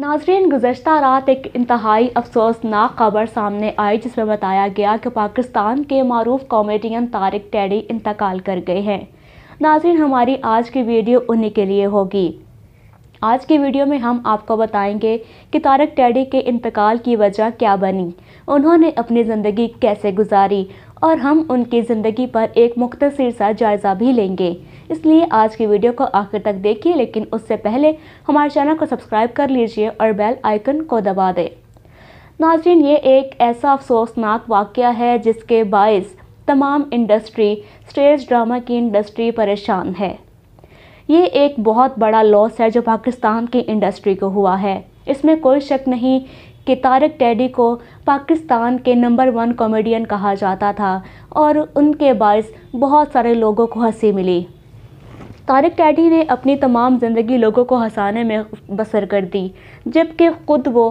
नाजरीन गुजशत रात एक इंतहाई अफसोसनाक खबर सामने आई जिसमें बताया गया कि पाकिस्तान के मरूफ कॉमेडियन तारिक टैडी इंतकाल कर गए हैं नाजरीन हमारी आज की वीडियो उन्हीं के लिए होगी आज की वीडियो में हम आपको बताएंगे कि तारक टैडी के इंतकाल की वजह क्या बनी उन्होंने अपनी ज़िंदगी कैसे गुजारी और हम उनकी ज़िंदगी पर एक मुख्तर सा जायज़ा भी लेंगे इसलिए आज की वीडियो को आखिर तक देखिए लेकिन उससे पहले हमारे चैनल को सब्सक्राइब कर लीजिए और बेल आइकन को दबा दें नाजरीन ये एक ऐसा अफसोसनाक वाक़ है जिसके बायस तमाम इंडस्ट्री स्टेज ड्रामा की इंडस्ट्री परेशान है ये एक बहुत बड़ा लॉस है जो पाकिस्तान की इंडस्ट्री को हुआ है इसमें कोई शक नहीं कि तारक टैडी को पाकिस्तान के नंबर वन कॉमेडियन कहा जाता था और उनके बायस बहुत सारे लोगों को हंसी मिली तारक टैडी ने अपनी तमाम ज़िंदगी लोगों को हंसाने में बसर कर दी जबकि ख़ुद वो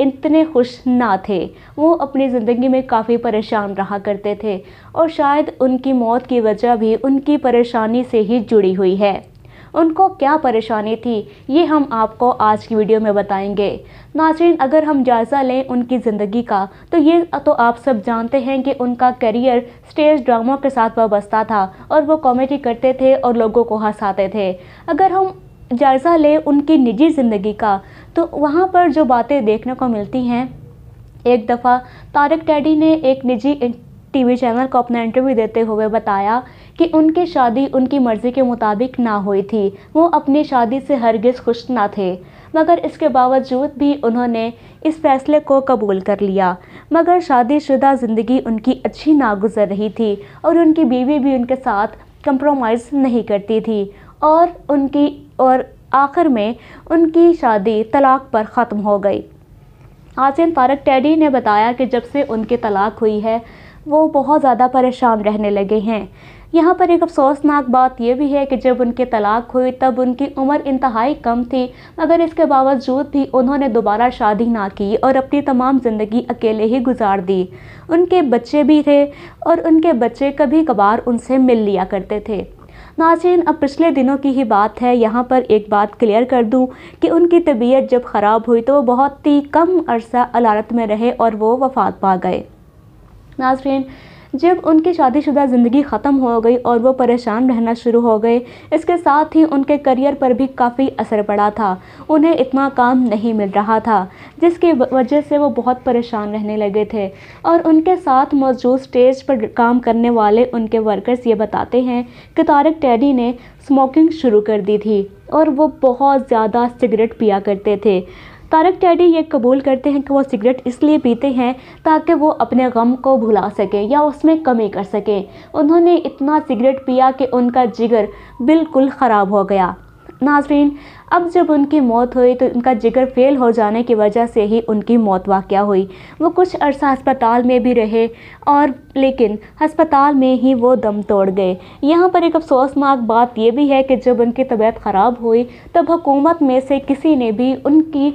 इतने खुश ना थे वो अपनी ज़िंदगी में काफ़ी परेशान रहा करते थे और शायद उनकी मौत की वजह भी उनकी परेशानी से ही जुड़ी हुई है उनको क्या परेशानी थी ये हम आपको आज की वीडियो में बताएंगे नाचिन अगर हम जायज़ा लें उनकी ज़िंदगी का तो ये तो आप सब जानते हैं कि उनका करियर स्टेज ड्रामों के साथ वाबस्ता था और वो कॉमेडी करते थे और लोगों को हंसाते थे अगर हम जायज़ा लें उनकी निजी ज़िंदगी का तो वहाँ पर जो बातें देखने को मिलती हैं एक दफ़ा तारक टैडी ने एक निजी टीवी चैनल को अपना इंटरव्यू देते हुए बताया कि उनकी शादी उनकी मर्ज़ी के मुताबिक ना हुई थी वो अपनी शादी से हरगिज़ खुश ना थे मगर इसके बावजूद भी उन्होंने इस फैसले को कबूल कर लिया मगर शादीशुदा ज़िंदगी उनकी अच्छी ना गुजर रही थी और उनकी बीवी भी उनके साथ कंप्रोमाइज़ नहीं करती थी और उनकी और आखिर में उनकी शादी तलाक पर ख़त्म हो गई आसिन फारक टैडी ने बताया कि जब से उनकी तलाक हुई है वो बहुत ज़्यादा परेशान रहने लगे हैं यहाँ पर एक अफसोसनाक बात यह भी है कि जब उनके तलाक हुई तब उनकी उम्र इंतहाई कम थी मगर इसके बावजूद भी उन्होंने दोबारा शादी ना की और अपनी तमाम ज़िंदगी अकेले ही गुजार दी उनके बच्चे भी थे और उनके बच्चे कभी कभार उनसे मिल लिया करते थे नाचिन अब पिछले दिनों की ही बात है यहाँ पर एक बात क्लियर कर दूँ कि उनकी तबीयत जब ख़राब हुई तो वो बहुत ही कम अरसा अलारत में रहे और वो वफात पा गए नाजरीन जब उनकी शादीशुदा ज़िंदगी ख़त्म हो गई और वो परेशान रहना शुरू हो गए इसके साथ ही उनके करियर पर भी काफ़ी असर पड़ा था उन्हें इतना काम नहीं मिल रहा था जिसकी वजह से वो बहुत परेशान रहने लगे थे और उनके साथ मौजूद स्टेज पर काम करने वाले उनके वर्कर्स ये बताते हैं कि तारक टैडी ने स्मोकिंग शुरू कर दी थी और वो बहुत ज़्यादा सिगरेट पिया करते थे तारक टैडी ये कबूल करते हैं कि वो सिगरेट इसलिए पीते हैं ताकि वो अपने गम को भुला सकें या उसमें कमी कर सकें उन्होंने इतना सिगरेट पिया कि उनका जिगर बिल्कुल ख़राब हो गया नाजरीन अब जब उनकी मौत हुई तो उनका जिगर फेल हो जाने की वजह से ही उनकी मौत वाक़ हुई वो कुछ अरसा अस्पताल में भी रहे और लेकिन अस्पताल में ही वो दम तोड़ गए यहाँ पर एक अफसोसनाक बात यह भी है कि जब उनकी तबीयत ख़राब हुई तब हुकूमत में से किसी ने भी उनकी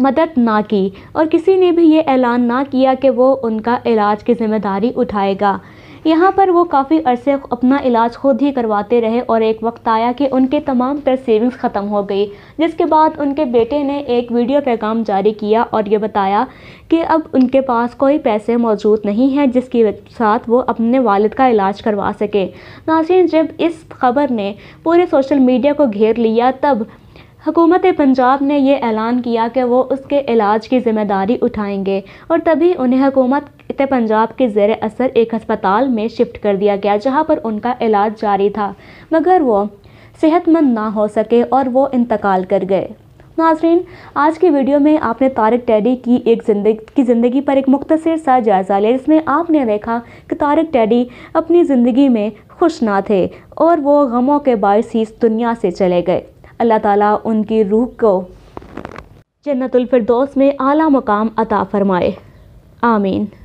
मदद ना की और किसी ने भी ये ऐलान ना किया कि वो उनका इलाज की ज़िम्मेदारी उठाएगा यहाँ पर वो काफ़ी अरसे अपना इलाज खुद ही करवाते रहे और एक वक्त आया कि उनके तमाम तर सेविंग्स ख़त्म हो गई जिसके बाद उनके बेटे ने एक वीडियो पैगाम जारी किया और ये बताया कि अब उनके पास कोई पैसे मौजूद नहीं हैं जिसके साथ वो अपने वालद का इलाज करवा सके नासिर जब इस खबर ने पूरे सोशल मीडिया को घेर लिया तब हुकूमत पंजाब ने यह ऐलान किया कि वो उसके इलाज की ज़िम्मेदारी उठाएंगे और तभी उन्हें हुकूमत इतने पंजाब के जेर असर एक अस्पताल में शिफ्ट कर दिया गया जहां पर उनका इलाज जारी था मगर वो सेहतमंद ना हो सके और वो इंतकाल कर गए नाजरीन आज की वीडियो में आपने तारक टैडी की एक ज़िंदगी की ज़िंदगी पर एक मुख्तर सा जायज़ा लिया जिसमें आपने देखा कि तारक टैडी अपनी ज़िंदगी में खुश ना थे और वो गमों के बायस ही इस दुनिया से चले गए अल्लाह ताला उनकी रूह को जन्नतुल में आला मकाम अता फरमाए आमीन